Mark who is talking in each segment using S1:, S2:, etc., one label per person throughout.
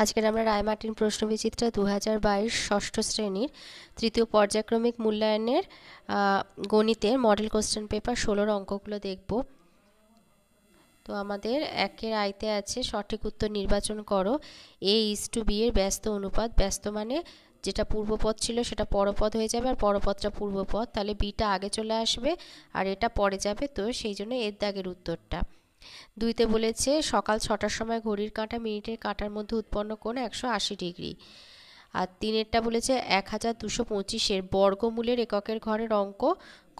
S1: আজকের আমরা রায়মার্টিন প্রশ্নবিচিত্রা দু হাজার বাইশ ষষ্ঠ শ্রেণীর তৃতীয় পর্যায়ক্রমিক মূল্যায়নের গণিতের মডেল কোশ্চেন পেপার ষোলোর অঙ্কগুলো দেখব তো আমাদের একের আয়তে আছে সঠিক উত্তর নির্বাচন করো এ ইস টু বি এর ব্যস্ত অনুপাত ব্যস্ত মানে যেটা পূর্বপদ ছিল সেটা পরপদ হয়ে যাবে আর পরপদটা পূর্বপদ তাহলে বিটা আগে চলে আসবে আর এটা পরে যাবে তো সেই জন্য এর দাগের উত্তরটা দুইতে বলেছে সকাল ছটার সময় ঘড়ির কাঁটা মিনিটের কাঁটার মধ্যে উৎপন্ন কোণ একশো আশি ডিগ্রি আর তিনেরটা বলেছে এক হাজার দুশো পঁচিশের বর্গমূলের এককের ঘরের অঙ্ক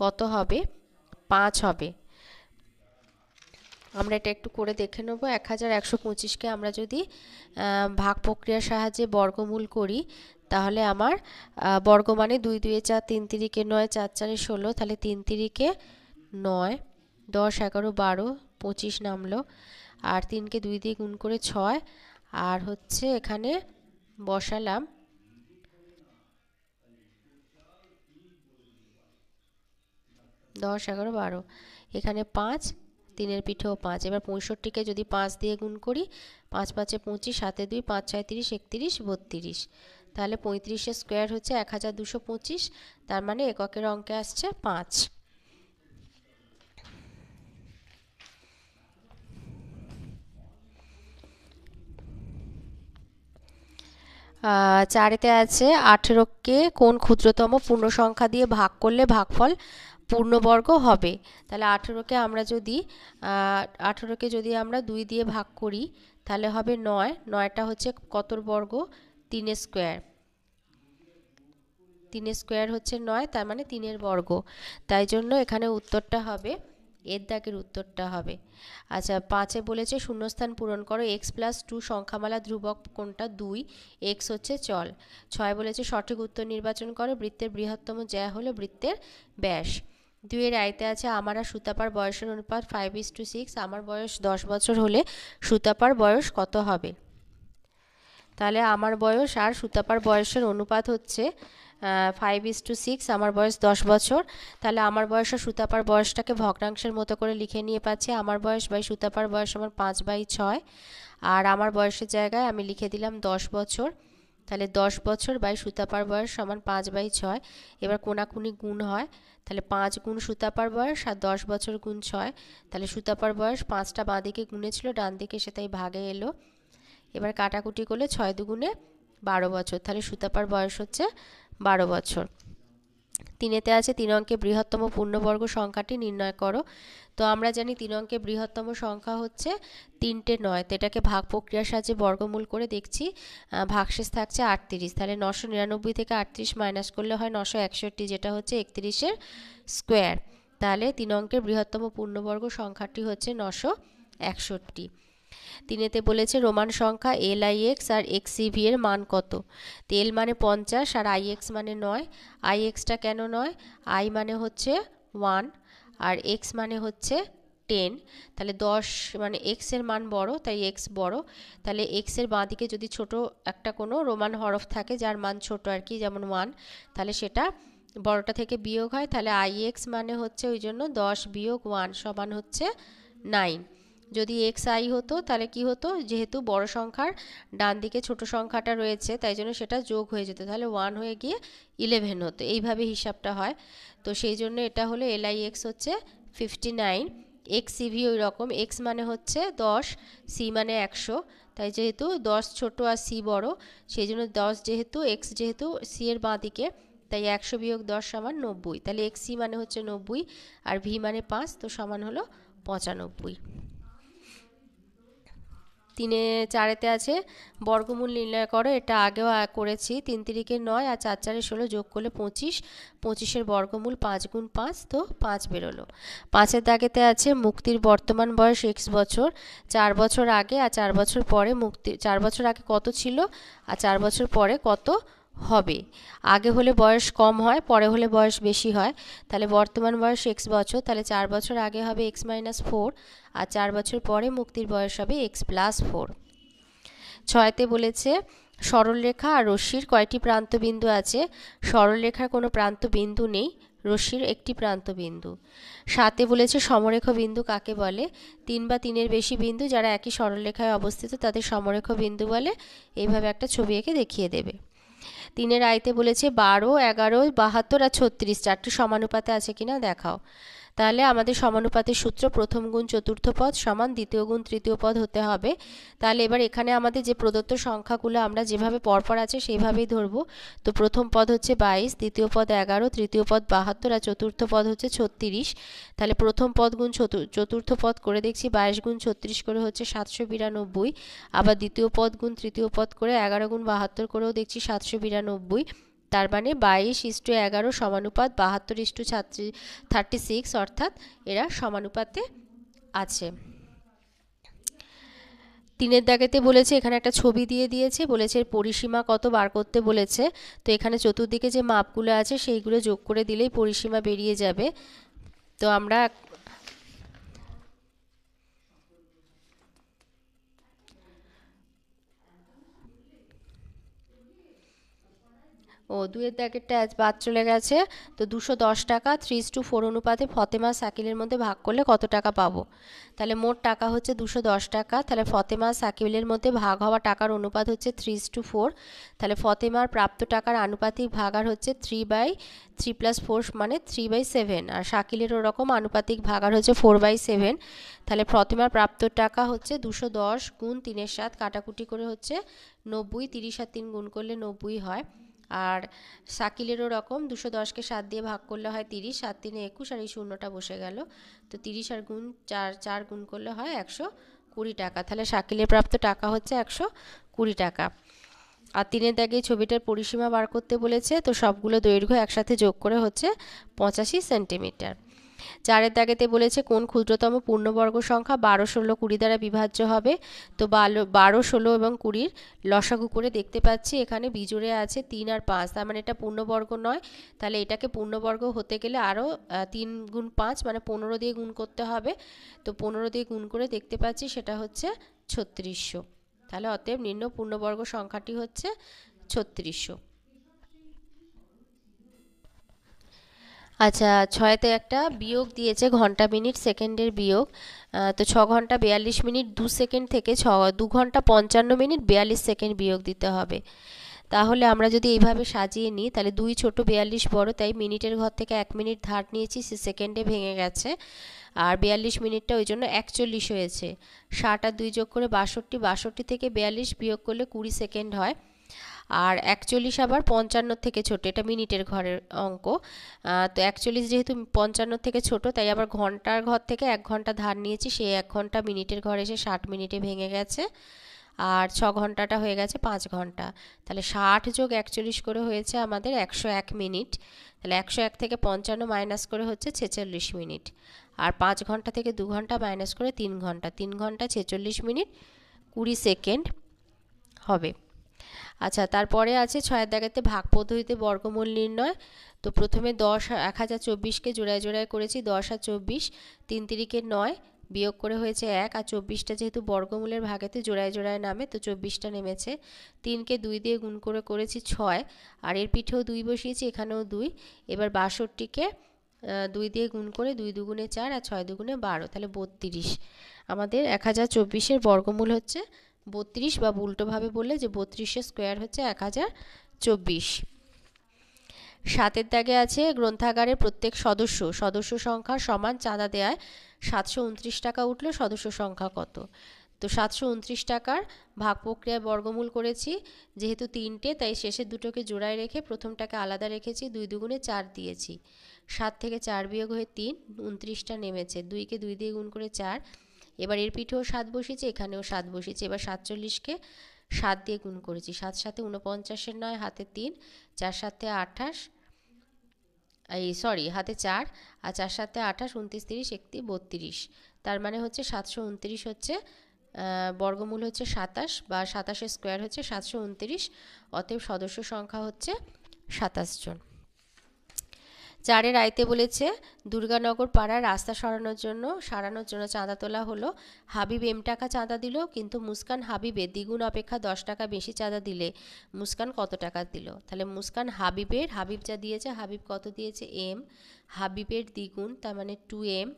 S1: কত হবে পাঁচ হবে আমরা এটা একটু করে দেখে নেবো এক হাজার একশো পঁচিশকে আমরা যদি ভাগ প্রক্রিয়ার সাহায্যে বর্গমূল করি তাহলে আমার বর্গ মানে দুই দুয়ে চার তিন তিরিকে নয় চার চারে ষোলো তাহলে তিন তিরিকে নয় দশ এগারো বারো পঁচিশ নামলো আর তিনকে দুই দিয়ে গুণ করে ছয় আর হচ্ছে এখানে বসালাম দশ এগারো বারো এখানে পাঁচ তিনের পিঠেও পাঁচ এবার পঁয়ষট্টিকে যদি পাঁচ দিয়ে গুণ করি পাঁচ পাঁচে পঁচিশ সাতে দুই পাঁচ ছয় তিরিশ একত্রিশ বত্রিশ তাহলে পঁয়ত্রিশের স্কোয়ার হচ্ছে এক হাজার দুশো পঁচিশ তার মানে এককের অঙ্কে আসছে পাঁচ চারেতে আছে আঠেরোকে কোন ক্ষুদ্রতম পূর্ণ সংখ্যা দিয়ে ভাগ করলে ভাগফল পূর্ণবর্গ হবে তাহলে আঠেরোকে আমরা যদি আঠেরোকে যদি আমরা দুই দিয়ে ভাগ করি তাহলে হবে নয় নয়টা হচ্ছে কতর বর্গ তিনের স্কোয়ার তিনের স্কোয়ার হচ্ছে নয় তার মানে তিনের বর্গ তাই জন্য এখানে উত্তরটা হবে এর দাগের উত্তরটা হবে আচ্ছা পাঁচে বলেছে শূন্যস্থান পূরণ করো এক্স প্লাস টু সংখ্যামালা ধ্রুবক কোনটা দুই এক্স হচ্ছে চল ছয় বলেছে সঠিক উত্তর নির্বাচন করো বৃত্তের বৃহত্তম জ্যা হলো বৃত্তের ব্যাস দুইয়ের আয়তে আছে আমার আর সুতাপার বয়সের অনুপাত ফাইভ ইস টু সিক্স আমার বয়স দশ বছর হলে সুতাপার বয়স কত হবে তাহলে আমার বয়স আর সুতাপার বয়সের অনুপাত হচ্ছে ফাইভ ইস টু সিক্স আমার বয়স দশ বছর তাহলে আমার বয়স আর সুতাপার বয়সটাকে ভগ্নাংশের মতো করে লিখে নিয়ে পাচ্ছি আমার বয়স বাই সুতাপার বয়স আমার পাঁচ বাই ছয় আর আমার বয়সের জায়গায় আমি লিখে দিলাম দশ বছর তাহলে দশ বছর বাই সুতাপার বয়স সমান পাঁচ বাই ছয় এবার কোনাকুনি গুণ হয় তাহলে পাঁচ গুণ সুতাপার বয়স আর দশ বছর গুণ ছয় তাহলে সুতাপার বয়স পাঁচটা বাঁ দিকে গুণেছিল ডান দিকে সে তাই ভাগে এলো এবার কাটাকুটি করলে ছয় দুগুণে বারো বছর তাহলে সুতাপার বয়স হচ্ছে বারো বছর তিনেতে আছে তিন অঙ্কে বৃহত্তম পূর্ণবর্গ সংখ্যাটি নির্ণয় করো তো আমরা জানি তিন অঙ্কে বৃহত্তম সংখ্যা হচ্ছে তিনটে নয় তো এটাকে ভাগ প্রক্রিয়ার সাহায্যে বর্গমূল করে দেখছি ভাগশেষ থাকছে আটত্রিশ তাহলে নশো নিরানব্বই থেকে আটত্রিশ মাইনাস করলে হয় নশো একষট্টি যেটা হচ্ছে একত্রিশের স্কোয়ার তাহলে তিন অঙ্কের বৃহত্তম পূর্ণবর্গ সংখ্যাটি হচ্ছে নশো একষট্টি এতে বলেছে রোমান সংখ্যা এল আই এক্স আর এক্স এর মান কত তো এল মানে পঞ্চাশ আর আই এক্স মানে নয় আই এক্সটা কেন নয় আই মানে হচ্ছে ওয়ান আর এক্স মানে হচ্ছে টেন তাহলে দশ মানে এক্সের মান বড় তাই এক্স বড় তাহলে এক্সের বাঁ দিকে যদি ছোট একটা কোনো রোমান হরফ থাকে যার মান ছোট আর কি যেমন ওয়ান তাহলে সেটা বড়টা থেকে বিয়োগ হয় তাহলে আই এক্স মানে হচ্ছে ওই জন্য দশ বিয়োগ ওয়ান সমান হচ্ছে নাইন যদি এক্স আই হতো তাহলে কি হতো যেহেতু বড় সংখ্যার ডান দিকে ছোট সংখ্যাটা রয়েছে তাই জন্য সেটা যোগ হয়ে যেত তাহলে ওয়ান হয়ে গিয়ে ইলেভেন হতো এইভাবে হিসাবটা হয় তো সেই জন্য এটা হলো এলআই এক্স হচ্ছে ফিফটি নাইন এক্স সিভি ওই রকম এক্স মানে হচ্ছে দশ সি মানে একশো তাই যেহেতু দশ ছোট আর সি বড় সেই জন্য দশ যেহেতু এক্স যেহেতু সি এর বাঁ দিকে তাই একশো বিয়োগ দশ সমান নব্বই তাহলে এক্স সি মানে হচ্ছে নব্বই আর ভি মানে পাঁচ তো সমান হলো পঁচানব্বই তিনে চারেতে আছে বর্গমূল নির্ণয় করো এটা আগেও করেছি তিন তিরিকে নয় আর চার চারে ষোলো যোগ করলে পঁচিশ পঁচিশের বর্গমূল পাঁচ গুণ পাঁচ তো পাঁচ বেরোলো পাঁচের দাগেতে আছে মুক্তির বর্তমান বয়স এক্স বছর চার বছর আগে আর চার বছর পরে মুক্তি চার বছর আগে কত ছিল আর চার বছর পরে কত হবে আগে হলে বয়স কম হয় পরে হলে বয়স বেশি হয় তাহলে বর্তমান বয়স এক্স বছর তাহলে চার বছর আগে হবে এক্স মাইনাস ফোর আর চার বছর পরে মুক্তির বয়স হবে এক্স প্লাস ফোর ছয়তে বলেছে সরলরেখা আর রশ্মির কয়টি প্রান্তবিন্দু আছে সরলরেখার কোনো প্রান্তবিন্দু নেই রশ্মির একটি প্রান্তবিন্দু সাতে বলেছে সমরেখ বিন্দু কাকে বলে তিন বা তিনের বেশি বিন্দু যারা একই সরলরেখায় অবস্থিত তাদের সমরেখ বিন্দু বলে এইভাবে একটা ছবি এঁকে দেখিয়ে দেবে তিনের আয়তে বলেছে বারো এগারো বাহাত্তর আর ছত্রিশ চারটি সমানুপাতে আছে কিনা দেখাও তাহলে আমাদের সমানুপাতের সূত্র প্রথম গুণ চতুর্থ পদ সমান দ্বিতীয় গুণ তৃতীয় পদ হতে হবে তাহলে এবার এখানে আমাদের যে প্রদত্ত সংখ্যাগুলো আমরা যেভাবে পরপর আছে সেইভাবেই ধরব তো প্রথম পদ হচ্ছে বাইশ দ্বিতীয় পদ এগারো তৃতীয় পদ বাহাত্তর আর চতুর্থ পদ হচ্ছে ছত্রিশ তাহলে প্রথম পদ গুণ চতুর্থ পদ করে দেখছি বাইশ গুণ ছত্রিশ করে হচ্ছে সাতশো বিরানব্বই আবার দ্বিতীয় পদ গুণ তৃতীয় পদ করে এগারো গুণ বাহাত্তর করেও দেখছি সাতশো বিরানব্বই তার মানে বাইশ ইস্টু এগারো সমানুপাত বাহাত্তর ইস্টু ছাত্রী থার্টি সিক্স অর্থাৎ এরা সমানুপাতে আছে তিনের দাগেতে বলেছে এখানে একটা ছবি দিয়ে দিয়েছে বলেছে পরিসীমা কত বার করতে বলেছে তো এখানে চতুর্দিকে যে মাপগুলো আছে সেইগুলো যোগ করে দিলেই পরিসীমা বেরিয়ে যাবে তো আমরা ও দুয়ের প্যাকেটটা বাদ চলে গেছে তো দুশো দশ টাকা থ্রি টু ফোর অনুপাতে ফতেমা সাকিলের মধ্যে ভাগ করলে কত টাকা পাবো তাহলে মোট টাকা হচ্ছে দুশো দশ টাকা তাহলে ফতেমা সাকিলের মধ্যে ভাগ হওয়া টাকার অনুপাত হচ্ছে থ্রি টু ফোর তাহলে ফতেমার প্রাপ্ত টাকার আনুপাতিক ভাগার হচ্ছে three by three plus four মানে থ্রি বাই সেভেন আর সাকিলের ওরকম আনুপাতিক ভাগার হচ্ছে ফোর বাই সেভেন তাহলে ফতেমার প্রাপ্ত টাকা হচ্ছে দুশো দশ গুণ তিনের সাত কাটাকুটি করে হচ্ছে নব্বই তিরিশ আর তিন গুণ করলে নব্বই হয় আর শাকিলেরও রকম দুশো দশকে সাত দিয়ে ভাগ করলে হয় তিরিশ সাত তিনে একুশ আর এই শূন্যটা বসে গেল তো তিরিশ আর গুণ চার চার গুণ করলে হয় একশো কুড়ি টাকা তাহলে শাকিলের প্রাপ্ত টাকা হচ্ছে একশো কুড়ি টাকা আর তিনের দাগে ছবিটার পরিসীমা বার করতে বলেছে তো সবগুলো দৈর্ঘ্য একসাথে যোগ করে হচ্ছে পঁচাশি সেন্টিমিটার চারের দাগেতে বলেছে কোন ক্ষুদ্রতম পূর্ণবর্গ সংখ্যা বারো ষোলো কুড়ি দ্বারা বিভাজ্য হবে তো বারো ষোলো এবং কুড়ির লসাগু করে দেখতে পাচ্ছি এখানে বিজোড়ে আছে তিন আর পাঁচ তার মানে এটা পূর্ণবর্গ নয় তাহলে এটাকে পূর্ণবর্গ হতে গেলে আরও তিন গুণ পাঁচ মানে পনেরো দিয়ে গুণ করতে হবে তো পনেরো দিয়ে গুণ করে দেখতে পাচ্ছি সেটা হচ্ছে ছত্রিশশো তাহলে অতএব নিম্ন পূর্ণবর্গ সংখ্যাটি হচ্ছে ছত্রিশশো আচ্ছা ছয়তে একটা বিয়োগ দিয়েছে ঘন্টা মিনিট সেকেন্ডের বিয়োগ তো ছ ঘন্টা বিয়াল্লিশ মিনিট দু সেকেন্ড থেকে ছ দু ঘন্টা পঞ্চান্ন মিনিট বিয়াল্লিশ সেকেন্ড বিয়োগ দিতে হবে তাহলে আমরা যদি এইভাবে সাজিয়ে নিই তাহলে দুই ছোট বিয়াল্লিশ বড় তাই মিনিটের ঘর থেকে এক মিনিট ধার নিয়েছি সে সেকেন্ডে ভেঙে গেছে আর বিয়াল্লিশ মিনিটটা ওই জন্য একচল্লিশ হয়েছে ষাট আর দুই যোগ করে বাষট্টি বাষট্টি থেকে বিয়াল্লিশ বিয়োগ করলে কুড়ি সেকেন্ড হয় আর একচল্লিশ আবার পঞ্চান্ন থেকে ছোট এটা মিনিটের ঘরের অঙ্ক তো একচল্লিশ যেহেতু পঞ্চান্ন থেকে ছোট তাই আবার ঘন্টার ঘর থেকে এক ঘন্টা ধার নিয়েছি সেই এক ঘন্টা মিনিটের ঘরে এসে ষাট মিনিটে ভেঙে গেছে আর ছ ঘন্টাটা হয়ে গেছে পাঁচ ঘন্টা তাহলে ষাট যোগ একচল্লিশ করে হয়েছে আমাদের একশো এক মিনিট তাহলে একশো এক থেকে পঞ্চান্ন মাইনাস করে হচ্ছে ছেচল্লিশ মিনিট আর পাঁচ ঘন্টা থেকে দু ঘন্টা মাইনাস করে তিন ঘন্টা তিন ঘন্টা ছেচল্লিশ মিনিট কুড়ি সেকেন্ড হবে আচ্ছা তারপরে আছে ছয়ের দাগাতে ভাগ পদ্ধতিতে বর্গমূল নির্ণয় তো প্রথমে দশ এক হাজার চব্বিশকে জোড়ায় জোড়ায় করেছি দশ আর চব্বিশ তিন তিরিকে নয় বিয়োগ করে হয়েছে এক আর চব্বিশটা যেহেতু বর্গমূলের ভাগেতে জোড়ায় জোড়ায় নামে তো চব্বিশটা নেমেছে তিনকে দুই দিয়ে গুণ করে করেছি ছয় আর এর পিঠেও দুই বসিয়েছি এখানেও দুই এবার বাষট্টিকে দুই দিয়ে গুণ করে দুই দুগুণে চার আর ছয় দুগুণে বারো তাহলে বত্রিশ আমাদের এক হাজার চব্বিশের বর্গমূল হচ্ছে বত্রিশ বা উল্টোভাবে বললে যে বত্রিশের স্কোয়ার হচ্ছে এক হাজার চব্বিশ সাতের দাগে আছে গ্রন্থাগারের প্রত্যেক সদস্য সদস্য সংখ্যা সমান চাঁদা দেয় সাতশো উনত্রিশ টাকা উঠলো সদস্য সংখ্যা কত তো সাতশো উনত্রিশ টাকার ভাগ প্রক্রিয়ায় বর্গমূল করেছি যেহেতু তিনটে তাই শেষের দুটোকে জোড়ায় রেখে প্রথমটাকে আলাদা রেখেছি দুই দুগুণে চার দিয়েছি সাত থেকে চার বিয়োগ হয়ে তিন উনত্রিশটা নেমেছে দুইকে দুই দিয়ে গুণ করে চার এবার এর পিঠেও সাত বসেছে এখানেও সাত বসেছে এবার সাতচল্লিশকে সাত দিয়ে গুণ করেছি সাত সাথে উনপঞ্চাশের নয় হাতে তিন চার সাথে আঠাশ এই সরি হাতে চার আর চার সাথে আঠাশ উনত্রিশ তিরিশ একটি বত্রিশ তার মানে হচ্ছে সাতশো উনত্রিশ হচ্ছে বর্গমূল হচ্ছে সাতাশ বা সাতাশের স্কোয়ার হচ্ছে সাতশো উনত্রিশ অতএব সদস্য সংখ্যা হচ্ছে সাতাশ জন চারের আয়তে বলেছে দুর্গানগর পাড়ার রাস্তা সরানোর জন্য সারানোর জন্য চাঁদা তোলা হলো হাবিব এম টাকা চাঁদা দিল কিন্তু মুস্কান হাবিবে দ্বিগুণ অপেক্ষা দশ টাকা বেশি চাঁদা দিলে মুস্কান কত টাকা দিল তাহলে মুস্কান হাবিবের হাবিব যা দিয়েছে হাবিব কত দিয়েছে এম হাবিবের দ্বিগুণ তার মানে টু এম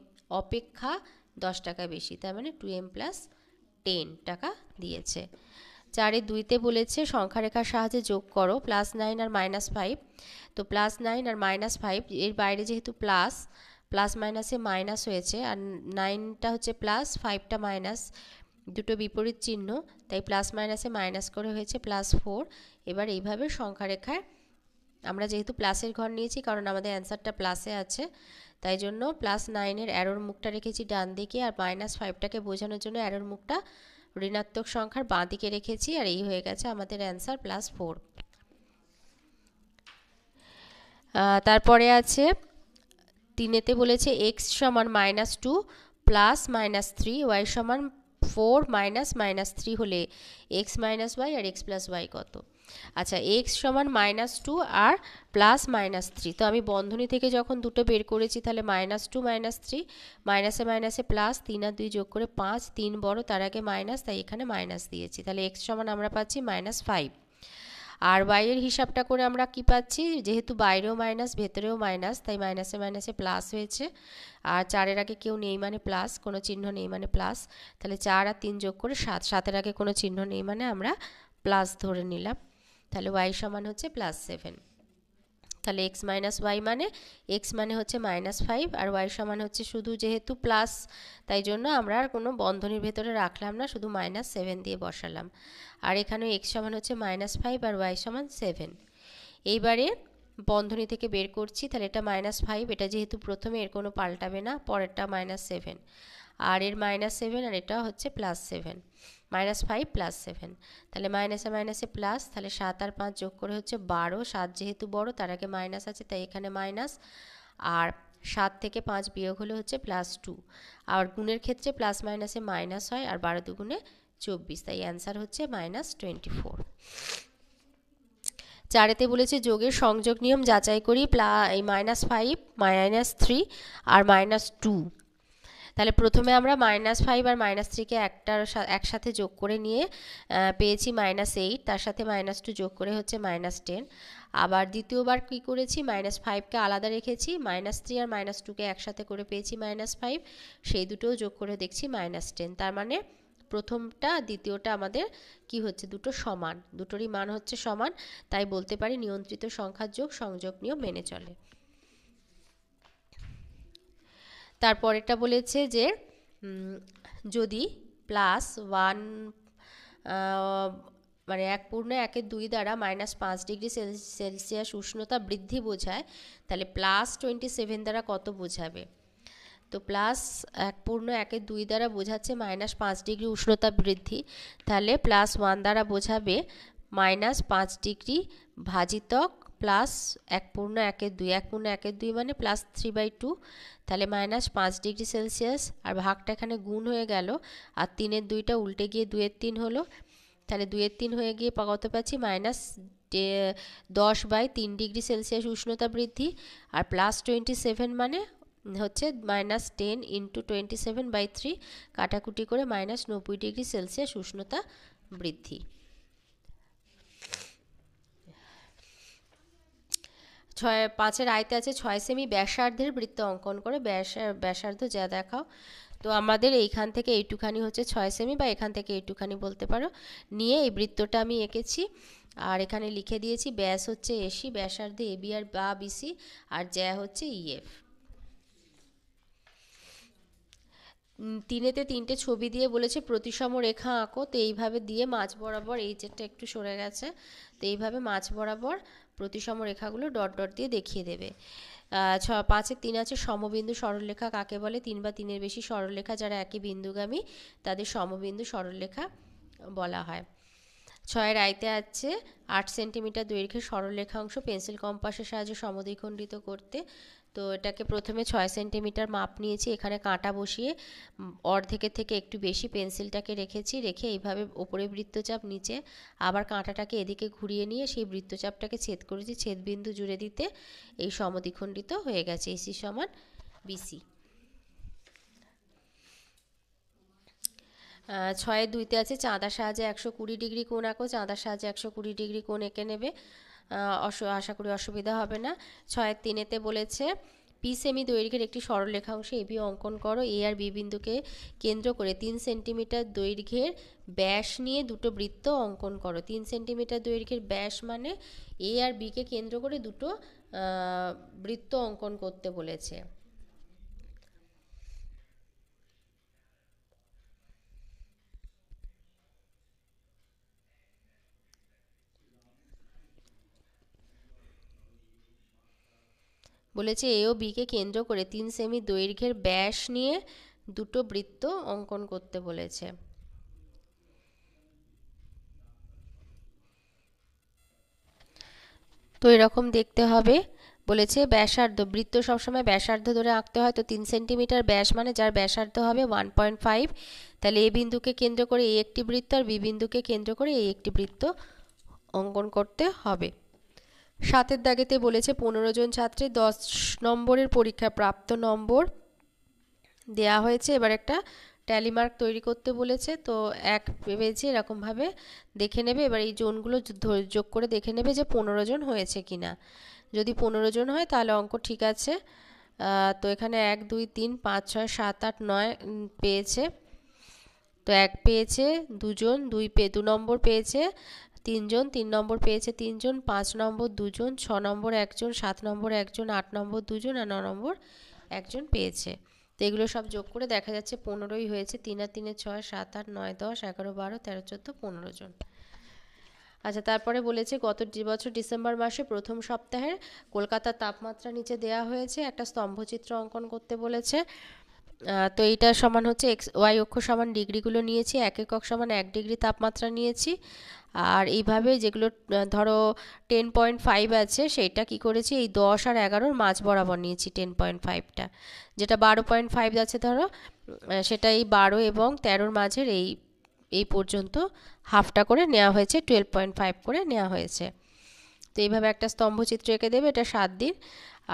S1: অপেক্ষা দশ টাকা বেশি তার মানে টু এম প্লাস টেন টাকা দিয়েছে চারে দুইতে বলেছে সংখ্যা রেখার সাহায্যে যোগ করো প্লাস নাইন আর মাইনাস ফাইভ তো প্লাস নাইন আর মাইনাস ফাইভ এর বাইরে যেহেতু প্লাস প্লাস মাইনাসে মাইনাস হয়েছে আর নাইনটা হচ্ছে প্লাস ফাইভটা মাইনাস দুটো বিপরীত চিহ্ন তাই প্লাস মাইনাসে মাইনাস করে হয়েছে প্লাস ফোর এবার এইভাবে সংখ্যা রেখায় আমরা যেহেতু প্লাসের ঘর নিয়েছি কারণ আমাদের অ্যান্সারটা প্লাসে আছে তাই জন্য প্লাস নাইনের অ্যারোর মুখটা রেখেছি ডান দিকে আর মাইনাস ফাইভটাকে বোঝানোর জন্য অ্যারোর মুখটা ঋণাত্মক সংখ্যার বাঁ দিকে রেখেছি আর এই হয়ে গেছে আমাদের অ্যান্সার প্লাস ফোর তারপরে আছে তিনেতে বলেছে এক্স সমান minus two plus minus three Y সমান ফোর মাইনাস মাইনাস থ্রি হলে এক্স মাইনাস ওয়াই আর এক্স প্লাস ওয়াই কত আচ্ছা এক্স সমান মাইনাস টু আর প্লাস মাইনাস থ্রি তো আমি বন্ধনী থেকে যখন দুটো বের করেছি তাহলে মাইনাস টু মাইনাস থ্রি মাইনাসে মাইনাসে প্লাস তিন আর দুই যোগ করে পাঁচ তিন বড় তার আগে মাইনাস তাই এখানে মাইনাস দিয়েছি তাহলে এক্স সমান আমরা পাচ্ছি মাইনাস ফাইভ আর এর হিসাবটা করে আমরা কি পাচ্ছি যেহেতু বাইরেও মাইনাস ভেতরেও মাইনাস তাই মাইনাসে মাইনাসে প্লাস হয়েছে আর চারের আগে কেউ নেই মানে প্লাস কোনো চিহ্ন নেই মানে প্লাস তাহলে চার আর তিন যোগ করে সাত সাতের আগে কোনো চিহ্ন নেই মানে আমরা প্লাস ধরে নিলাম তাহলে ওয়াই সমান হচ্ছে প্লাস সেভেন তাহলে এক্স মাইনাস ওয়াই মানে এক্স মানে হচ্ছে মাইনাস ফাইভ আর ওয়াই সমান হচ্ছে শুধু যেহেতু প্লাস তাই জন্য আমরা আর কোনো বন্ধনীর ভেতরে রাখলাম না শুধু মাইনাস সেভেন দিয়ে বসালাম আর এখানে এক্স সমান হচ্ছে মাইনাস ফাইভ আর ওয়াই সমান সেভেন এইবারে বন্ধনী থেকে বের করছি তাহলে এটা মাইনাস ফাইভ এটা যেহেতু প্রথমে এর কোনো পাল্টাবে না পরেরটা মাইনাস সেভেন আর এর মাইনাস সেভেন আর এটা হচ্ছে plus seven minus five plus seven তাহলে মাইনাসে মাইনাসে প্লাস তাহলে সাত আর পাঁচ যোগ করে হচ্ছে বারো সাত যেহেতু বড় তার আগে মাইনাস আছে তাই এখানে মাইনাস আর সাত থেকে পাঁচ বিয়োগ হলে হচ্ছে প্লাস টু আর গুণের ক্ষেত্রে প্লাস মাইনাসে মাইনাস হয় আর বারো দুগুণে চব্বিশ তাই অ্যান্সার হচ্ছে মাইনাস টোয়েন্টি ফোর চারেতে বলেছে যোগের সংযোগ নিয়ম যাচাই করি প্লা এই মাইনাস ফাইভ মাইনাস থ্রি আর মাইনাস টু তাহলে প্রথমে আমরা মাইনাস ফাইভ আর মাইনাস থ্রিকে একটার একসাথে যোগ করে নিয়ে পেয়েছি মাইনাস এইট তার সাথে মাইনাস টু যোগ করে হচ্ছে মাইনাস টেন আবার দ্বিতীয়বার কী করেছি মাইনাস ফাইভকে আলাদা রেখেছি মাইনাস থ্রি আর মাইনাস টুকে একসাথে করে পেয়েছি মাইনাস ফাইভ সেই দুটোও যোগ করে দেখছি মাইনাস টেন তার মানে প্রথমটা দ্বিতীয়টা আমাদের কি হচ্ছে দুটো সমান দুটোরই মান হচ্ছে সমান তাই বলতে পারি নিয়ন্ত্রিত সংখ্যার যোগ সংযোগ নিয়ম মেনে চলে তারপরেরটা বলেছে যে যদি প্লাস ওয়ান মানে এক পূর্ণ একের দুই দ্বারা মাইনাস পাঁচ ডিগ্রি সেলসিয়াস উষ্ণতা বৃদ্ধি বোঝায় তাহলে প্লাস টোয়েন্টি সেভেন দ্বারা কত বোঝাবে তো প্লাস এক পূর্ণ একের দুই দ্বারা বোঝাচ্ছে মাইনাস পাঁচ ডিগ্রি উষ্ণতা বৃদ্ধি তাহলে প্লাস ওয়ান দ্বারা বোঝাবে মাইনাস পাঁচ ডিগ্রি ভাজিতক প্লাস এক পূর্ণ একের দুই এক পূর্ণ একের দুই মানে প্লাস থ্রি বাই টু তাহলে মাইনাস পাঁচ ডিগ্রি সেলসিয়াস আর ভাগটা এখানে গুণ হয়ে গেল আর তিনের দুইটা উল্টে গিয়ে দুয়ের তিন হলো তাহলে দুয়ের তিন হয়ে গিয়ে কত পাচ্ছি মাইনাস দশ বাই তিন ডিগ্রি সেলসিয়াস উষ্ণতা বৃদ্ধি আর প্লাস টোয়েন্টি সেভেন মানে হচ্ছে minus ten into twenty seven by three কাটাকুটি করে মাইনাস নব্বই ডিগ্রি সেলসিয়াস উষ্ণতা বৃদ্ধি ছয় পাঁচের আয়তে আছে ছয় সেমি ব্যাসার্ধের বৃত্ত অঙ্কন করে ব্যাস ব্যাসার্ধ যা দেখাও তো আমাদের এইখান থেকে এইটুখানি হচ্ছে ছয় সেমি বা এখান থেকে এইটুখানি বলতে পারো নিয়ে এই বৃত্তটা আমি এঁকেছি আর এখানে লিখে দিয়েছি ব্যাস হচ্ছে এসি ব্যাসার্ধে এবি আর বা বিসি আর জ্যা হচ্ছে ইএফ e তিনেতে তিনটে ছবি দিয়ে বলেছে প্রতিসম রেখা আঁকো তো এইভাবে দিয়ে মাছ বরাবর এই যেটা একটু সরে গেছে তো এইভাবে মাছ বরাবর প্রতিসম রেখাগুলো ডট ডট দিয়ে দেখিয়ে দেবে ছ পাঁচের তিন আছে সমবিন্দু সরলরেখা কাকে বলে তিন বা তিনের বেশি সরলরেখা যারা একই বিন্দুগামী তাদের সমবিন্দু সরলরেখা বলা হয় ছয়ের আয়তে আছে আট সেন্টিমিটার দৈর্ঘ্যের সরলরেখা অংশ পেন্সিল কম্পাসের সাহায্যে সমদ্বিখণ্ডিত করতে তো এটাকে প্রথমে ছয় সেন্টিমিটার মাপ নিয়েছি এখানে কাঁটা বসিয়ে অর্ধেকের থেকে একটু বেশি পেন্সিলটাকে রেখেছি রেখে এইভাবে ওপরে বৃত্তচাপ নিচে আবার কাঁটাটাকে এদিকে ঘুরিয়ে নিয়ে সেই বৃত্তচাপটাকে ছেদ করেছি ছেদবিন্দু জুড়ে দিতে এই সমদ্বিখণ্ডিত হয়ে গেছে এসি সমান বিসি ছয়ের দুইতে আছে চাঁদার সাহায্যে একশো কুড়ি ডিগ্রি কোন আঁকো চাঁদার সাহায্যে একশো কুড়ি ডিগ্রি কোন এঁকে নেবে আশা করি অসুবিধা হবে না ছয় তিনেতে বলেছে পি সেমি দৈর্ঘ্যের একটি সরলরেখা অংশে এবি অঙ্কন করো এ আর বি বিন্দুকে কেন্দ্র করে তিন সেন্টিমিটার দৈর্ঘ্যের ব্যাস নিয়ে দুটো বৃত্ত অঙ্কন করো তিন সেন্টিমিটার দৈর্ঘ্যের ব্যাস মানে এ আর বিকে কেন্দ্র করে দুটো বৃত্ত অঙ্কন করতে বলেছে বলেছে এ ও বিকে কেন্দ্র করে তিন সেমি দৈর্ঘ্যের ব্যাস নিয়ে দুটো বৃত্ত অঙ্কন করতে বলেছে তো এরকম দেখতে হবে বলেছে ব্যাসার্ধ বৃত্ত সবসময় ব্যাসার্ধ ধরে আঁকতে হয় তো তিন সেন্টিমিটার ব্যাস মানে যার ব্যাসার্ধ হবে ওয়ান পয়েন্ট ফাইভ তাহলে এ বিন্দুকে কেন্দ্র করে এ একটি বৃত্ত আর বি বিন্দুকে কেন্দ্র করে এ একটি বৃত্ত অঙ্কন করতে হবে সাতের দাগেতে বলেছে পনেরো জন ছাত্রী দশ নম্বরের পরীক্ষা প্রাপ্ত নম্বর দেয়া হয়েছে এবার একটা ট্যালিমার্ক তৈরি করতে বলেছে তো এক পেয়েছে এরকমভাবে দেখে নেবে এবার এই জোনগুলো যোগ করে দেখে নেবে যে পনেরো জন হয়েছে কি না যদি পনেরো জন হয় তাহলে অঙ্ক ঠিক আছে তো এখানে এক দুই তিন পাঁচ ছয় সাত আট নয় পেয়েছে তো এক পেয়েছে দুজন দুই পে দু নম্বর পেয়েছে তিনজন তিন নম্বর পেয়েছে তিনজন পাঁচ নম্বর দুজন ছ নম্বর একজন সাত নম্বর একজন আট নম্বর দুজন আর ন নম্বর একজন পেয়েছে তো এগুলো সব যোগ করে দেখা যাচ্ছে পনেরোই হয়েছে তিন আর তিনে ছয় সাত আট নয় দশ এগারো বারো তেরো চোদ্দো পনেরো জন আচ্ছা তারপরে বলেছে গত বছর ডিসেম্বর মাসে প্রথম সপ্তাহের কলকাতার তাপমাত্রা নিচে দেয়া হয়েছে একটা স্তম্ভচিত্র অঙ্কন করতে বলেছে তো এইটা সমান হচ্ছে এক্স ওয়াই অক্ষ সমান ডিগ্রিগুলো নিয়েছি এক একক সমান এক ডিগ্রি তাপমাত্রা নিয়েছি আর এইভাবে যেগুলো ধরো টেন পয়েন্ট ফাইভ আছে সেইটা কি করেছি এই দশ আর এগারোর মাঝ বরাবর নিয়েছি টেন পয়েন্ট ফাইভটা যেটা বারো পয়েন্ট ফাইভ আছে ধরো সেটা এই বারো এবং তেরোর মাঝের এই এই পর্যন্ত হাফটা করে নেওয়া হয়েছে টুয়েলভ পয়েন্ট ফাইভ করে নেওয়া হয়েছে তো এইভাবে একটা স্তম্ভচিত্র এঁকে দেবে এটা সাত দিন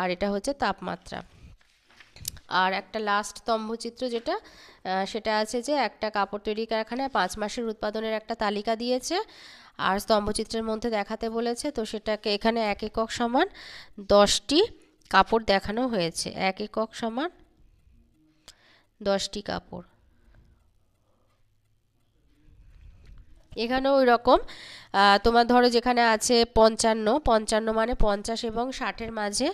S1: আর এটা হচ্ছে তাপমাত্রা আর একটা লাস্ট স্তম্ভচিত্র যেটা সেটা আছে যে একটা কাপড় তৈরি কারখানায় পাঁচ মাসের উৎপাদনের একটা তালিকা দিয়েছে আর স্তম্ভচিত্রের মধ্যে দেখাতে বলেছে তো সেটাকে এখানে এক একক সমান দশটি কাপড় দেখানো হয়েছে এক একক সমান দশটি কাপড় এখানেও ওই রকম তোমার ধরো যেখানে আছে পঞ্চান্ন পঞ্চান্ন মানে পঞ্চাশ এবং ষাটের মাঝে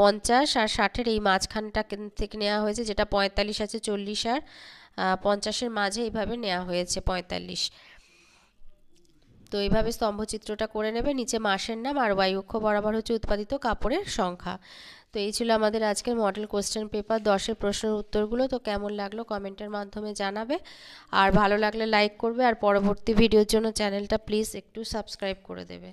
S1: পঞ্চাশ আর ষাটের এই মাঝখানটা থেকে নেওয়া হয়েছে যেটা পঁয়তাল্লিশ আছে চল্লিশ আর পঞ্চাশের মাঝে এইভাবে নেওয়া হয়েছে পঁয়তাল্লিশ তো এইভাবে স্তম্ভচিত্রটা করে নেবে নিচে মাসের নাম আর বায়ুক্ষ বরাবর হচ্ছে উৎপাদিত কাপড়ের সংখ্যা তো এই ছিল আমাদের আজকের মডেল কোশ্চেন পেপার দশের প্রশ্নের উত্তরগুলো তো কেমন লাগলো কমেন্টের মাধ্যমে জানাবে আর ভালো লাগলে লাইক করবে আর পরবর্তী ভিডিওর জন্য চ্যানেলটা প্লিজ একটু সাবস্ক্রাইব করে দেবে